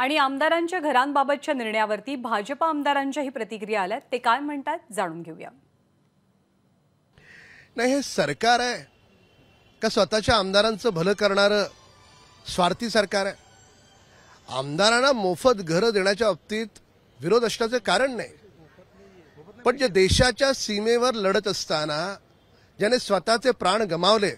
आणि आमदारांच्या घरांबाबतच्या निर्णयावरती भाजपा आमदारांच्याही प्रतिक्रिया आल्या ते काय म्हणतात जाणून घेऊया नाही हे सरकार आहे का स्वतःच्या आमदारांचं भलं करणार स्वार्थी सरकार आहे आमदारांना मोफत घरं देण्याच्या बाबतीत विरोध असण्याचं कारण नाही पण जे देशाच्या सीमेवर लढत असताना ज्याने स्वतःचे प्राण गमावले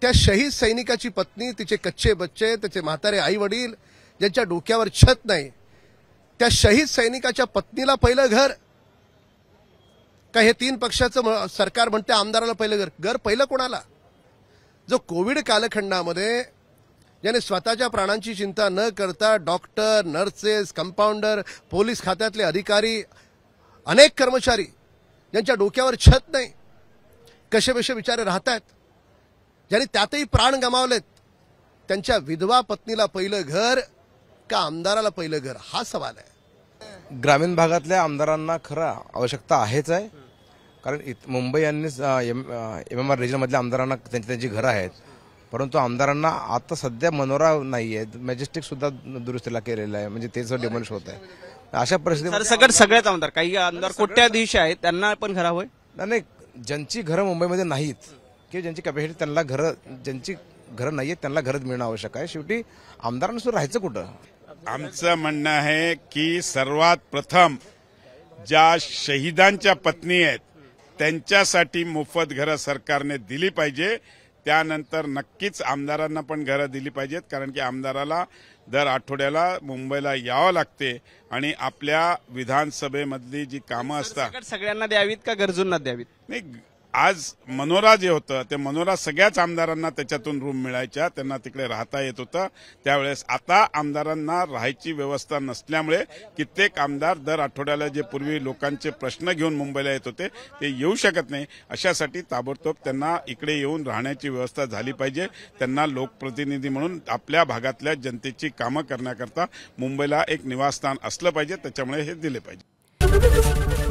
त्या शहीद सैनिकाची पत्नी तिचे कच्चे बच्चे त्याचे म्हातारे आई वडील ज्यांच्या डोक्यावर छत नाही त्या शहीद सैनिकाच्या पत्नीला पहिलं घर का हे तीन पक्षाचं सरकार म्हणते आमदाराला पहिलं घर घर पहिलं कोणाला जो कोविड कालखंडामध्ये ज्याने स्वतःच्या प्राणांची चिंता न करता डॉक्टर नर्सेस कंपाऊंडर पोलीस खात्यातले अधिकारी अनेक कर्मचारी ज्यांच्या डोक्यावर छत नाही कसे विचारे राहत आहेत ज्यांनी त्यातही प्राण गमावलेत त्यांच्या विधवा पत्नीला पहिलं घर का आमदाराला पहिलं घर हा सवाल आहे ग्रामीण भागातल्या आमदारांना खरा आवश्यकता आहेच आहे कारण मुंबई यांनी एम एम आर रिजनमधल्या आमदारांना त्यांची त्यांची घरं आहेत परंतु आमदारांना आता सध्या मनोरा नाही आहेत मॅजेस्टिक सुद्धा दुरुस्तीला केलेलं आहे म्हणजे तेच डेमोलिश होत आहे अशा परिस्थितीत सगळ्यात सगळ्याच आमदार काही आमदार कोट्याधीश आहेत त्यांना पण घर हवंय नाही ज्यांची घरं मुंबईमध्ये नाहीत किंवा ज्यांची कॅपॅसिटी त्यांना घरं ज्यांची घरं नाही आहेत त्यांना घरच मिळणं आवश्यक आहे शेवटी आमदारांना राहायचं कुठं आमचं म्हणणं आहे की सर्वात प्रथम ज्या शहीदांच्या पत्नी आहेत त्यांच्यासाठी मोफत घरं सरकारने दिली पाहिजे त्यानंतर नक्कीच आमदारांना पण घरं दिली पाहिजेत कारण की आमदाराला दर आठवड्याला मुंबईला यावं लागते आणि आपल्या विधानसभेमधली जी कामं असतात सगळ्यांना द्यावीत का गरजूंना द्यावीत नाही आज मनोरा जे होतं ते मनोरा सगळ्याच आमदारांना त्याच्यातून रूम मिळायच्या त्यांना तिकडे राहता येत होतं त्यावेळेस आता आमदारांना राहायची व्यवस्था नसल्यामुळे कित्येक आमदार दर आठवड्याला जे पूर्वी लोकांचे प्रश्न घेऊन मुंबईला येत होते ते येऊ शकत नाही अशासाठी ताबडतोब त्यांना इकडे येऊन राहण्याची व्यवस्था झाली पाहिजे त्यांना लोकप्रतिनिधी म्हणून आपल्या भागातल्या जनतेची कामं करण्याकरता मुंबईला एक निवासस्थान असलं पाहिजे त्याच्यामुळे हे दिले पाहिजे